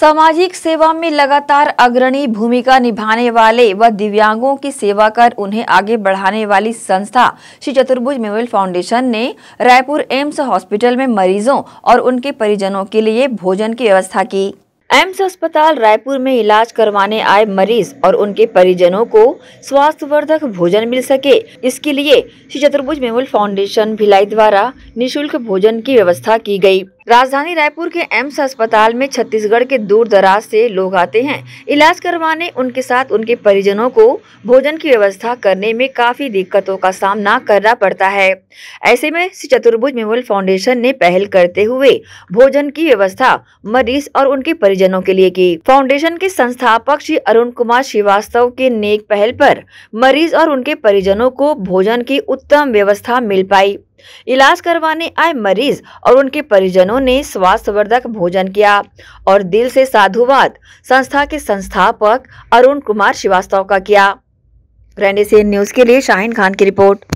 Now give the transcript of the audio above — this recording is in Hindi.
सामाजिक सेवा में लगातार अग्रणी भूमिका निभाने वाले व वा दिव्यांगों की सेवा कर उन्हें आगे बढ़ाने वाली संस्था श्री चतुर्भुज मेमोरियल फाउंडेशन ने रायपुर एम्स हॉस्पिटल में मरीजों और उनके परिजनों के लिए भोजन की व्यवस्था की एम्स अस्पताल रायपुर में इलाज करवाने आए मरीज और उनके परिजनों को स्वास्थ्यवर्धक भोजन मिल सके इसके लिए श्री चतुर्भुज मेमोरियल फाउंडेशन भिलाई द्वारा निःशुल्क भोजन की व्यवस्था की गयी राजधानी रायपुर के एम्स अस्पताल में छत्तीसगढ़ के दूर दराज से लोग आते हैं इलाज करवाने उनके साथ उनके परिजनों को भोजन की व्यवस्था करने में काफी दिक्कतों का सामना करना पड़ता है ऐसे में श्री चतुर्भुज मेमोरियल फाउंडेशन ने पहल करते हुए भोजन की व्यवस्था मरीज और उनके परिजनों के लिए की फाउंडेशन के संस्थापक श्री अरुण कुमार श्रीवास्तव के नेक पहल आरोप मरीज और उनके परिजनों को भोजन की उत्तम व्यवस्था मिल पाई इलाज करवाने आए मरीज और उनके परिजनों ने स्वास्थ्यवर्धक भोजन किया और दिल से साधुवाद संस्था के संस्थापक अरुण कुमार श्रीवास्तव का किया रेंडेसियन न्यूज के लिए शाहिन खान की रिपोर्ट